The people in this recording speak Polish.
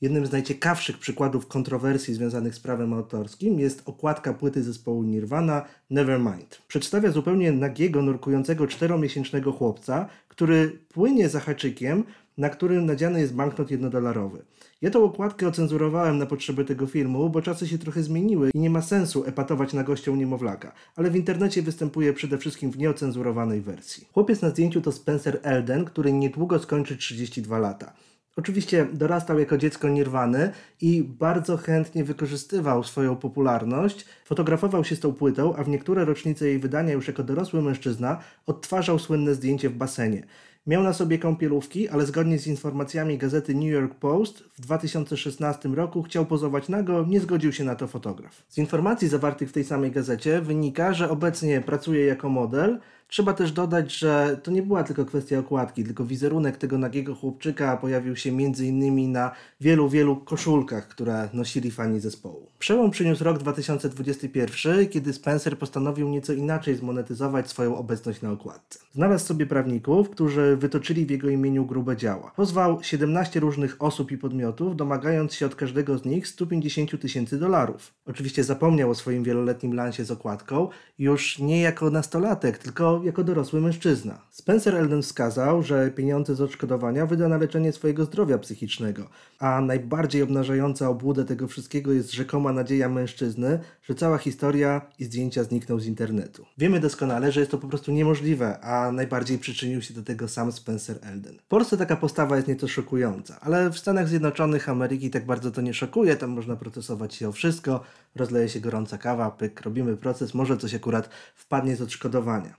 Jednym z najciekawszych przykładów kontrowersji związanych z prawem autorskim jest okładka płyty zespołu Nirvana Nevermind. Przedstawia zupełnie nagiego, nurkującego czteromiesięcznego chłopca, który płynie za haczykiem, na którym nadziany jest banknot jednodolarowy. Ja tą okładkę ocenzurowałem na potrzeby tego filmu, bo czasy się trochę zmieniły i nie ma sensu epatować na gością niemowlaka, ale w internecie występuje przede wszystkim w nieocenzurowanej wersji. Chłopiec na zdjęciu to Spencer Elden, który niedługo skończy 32 lata. Oczywiście dorastał jako dziecko Nirwany i bardzo chętnie wykorzystywał swoją popularność. Fotografował się z tą płytą, a w niektóre rocznice jej wydania już jako dorosły mężczyzna odtwarzał słynne zdjęcie w basenie. Miał na sobie kąpielówki, ale zgodnie z informacjami gazety New York Post w 2016 roku chciał pozować nago, nie zgodził się na to fotograf. Z informacji zawartych w tej samej gazecie wynika, że obecnie pracuje jako model, Trzeba też dodać, że to nie była tylko kwestia okładki, tylko wizerunek tego nagiego chłopczyka pojawił się m.in. na wielu, wielu koszulkach, które nosili fani zespołu. Przełom przyniósł rok 2021, kiedy Spencer postanowił nieco inaczej zmonetyzować swoją obecność na okładce. Znalazł sobie prawników, którzy wytoczyli w jego imieniu grube działa. Pozwał 17 różnych osób i podmiotów, domagając się od każdego z nich 150 tysięcy dolarów. Oczywiście zapomniał o swoim wieloletnim lansie z okładką, już nie jako nastolatek, tylko jako dorosły mężczyzna. Spencer Elden wskazał, że pieniądze z odszkodowania wyda na leczenie swojego zdrowia psychicznego, a najbardziej obnażająca obłudę tego wszystkiego jest rzekoma nadzieja mężczyzny, że cała historia i zdjęcia znikną z internetu. Wiemy doskonale, że jest to po prostu niemożliwe, a najbardziej przyczynił się do tego sam Spencer Elden. W Polsce taka postawa jest nieco szokująca, ale w Stanach Zjednoczonych Ameryki tak bardzo to nie szokuje, tam można procesować się o wszystko, rozleje się gorąca kawa, pyk, robimy proces, może coś akurat wpadnie z odszkodowania.